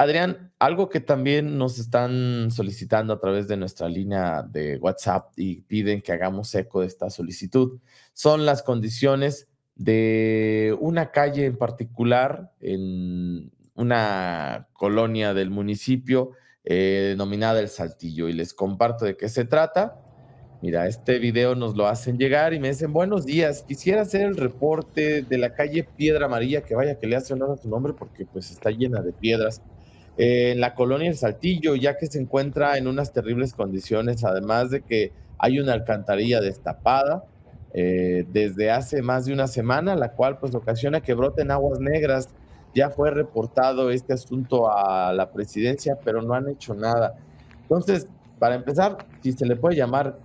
Adrián, algo que también nos están solicitando a través de nuestra línea de WhatsApp y piden que hagamos eco de esta solicitud son las condiciones de una calle en particular en una colonia del municipio eh, denominada El Saltillo y les comparto de qué se trata. Mira, este video nos lo hacen llegar y me dicen, buenos días, quisiera hacer el reporte de la calle Piedra Amarilla, que vaya que le hace honor a tu nombre porque pues está llena de piedras en la colonia El Saltillo, ya que se encuentra en unas terribles condiciones, además de que hay una alcantarilla destapada eh, desde hace más de una semana, la cual pues ocasiona que broten aguas negras. Ya fue reportado este asunto a la presidencia, pero no han hecho nada. Entonces, para empezar, si se le puede llamar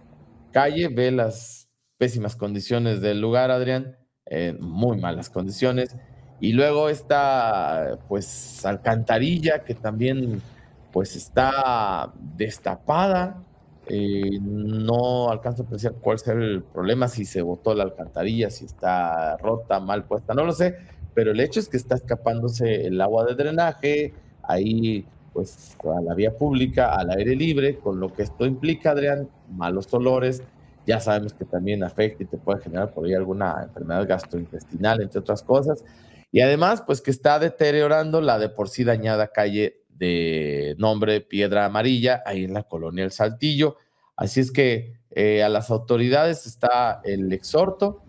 calle, ve las pésimas condiciones del lugar, Adrián, en eh, muy malas condiciones. Y luego esta, pues, alcantarilla que también, pues, está destapada. Eh, no alcanzo a apreciar cuál sea el problema, si se botó la alcantarilla, si está rota, mal puesta, no lo sé, pero el hecho es que está escapándose el agua de drenaje ahí pues a la vía pública, al aire libre, con lo que esto implica, Adrián, malos olores, ya sabemos que también afecta y te puede generar por ahí alguna enfermedad gastrointestinal, entre otras cosas. Y además, pues que está deteriorando la de por sí dañada calle de nombre Piedra Amarilla, ahí en la colonia El Saltillo. Así es que eh, a las autoridades está el exhorto.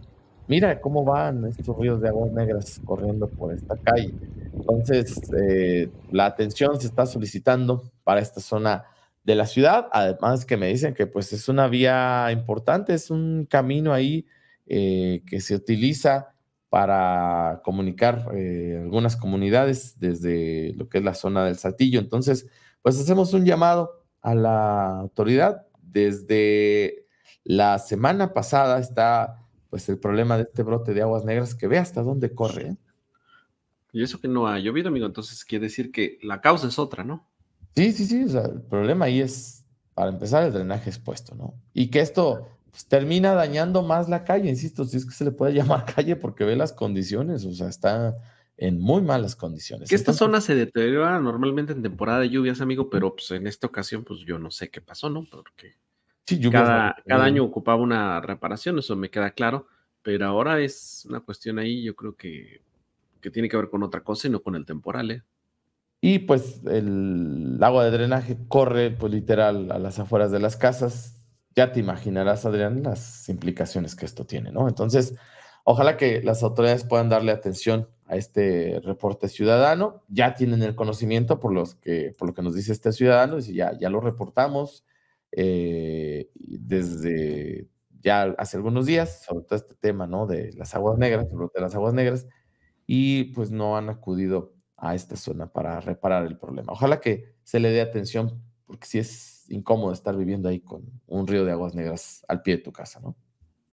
Mira cómo van estos ríos de aguas negras corriendo por esta calle. Entonces, eh, la atención se está solicitando para esta zona de la ciudad. Además que me dicen que pues es una vía importante, es un camino ahí eh, que se utiliza para comunicar eh, algunas comunidades desde lo que es la zona del Saltillo. Entonces, pues hacemos un llamado a la autoridad. Desde la semana pasada está pues el problema de este brote de aguas negras que ve hasta dónde corre. ¿eh? Y eso que no ha llovido, amigo, entonces quiere decir que la causa es otra, ¿no? Sí, sí, sí, el problema ahí es, para empezar, el drenaje expuesto, ¿no? Y que esto pues, termina dañando más la calle, insisto, si es que se le puede llamar calle porque ve las condiciones, o sea, está en muy malas condiciones. Que esta zona se deteriora normalmente en temporada de lluvias, amigo, pero pues en esta ocasión, pues yo no sé qué pasó, ¿no? Porque cada, año ocupaba una reparación, eso me queda claro, pero ahora es una cuestión ahí, yo creo que, que tiene que ver con otra cosa y no con el temporal, ¿eh? Y pues el agua de drenaje corre, pues literal, a las afueras de las casas, ya te imaginarás, Adrián, las implicaciones que esto tiene, ¿no? Entonces, ojalá que las autoridades puedan darle atención a este reporte ciudadano. Ya tienen el conocimiento por, los que, por lo que nos dice este ciudadano, y ya, ya lo reportamos eh, desde ya hace algunos días, sobre todo este tema, ¿no? De las aguas negras, de las aguas negras, y pues no han acudido a esta zona para reparar el problema. Ojalá que se le dé atención, porque si es incómodo estar viviendo ahí con un río de aguas negras al pie de tu casa, ¿no?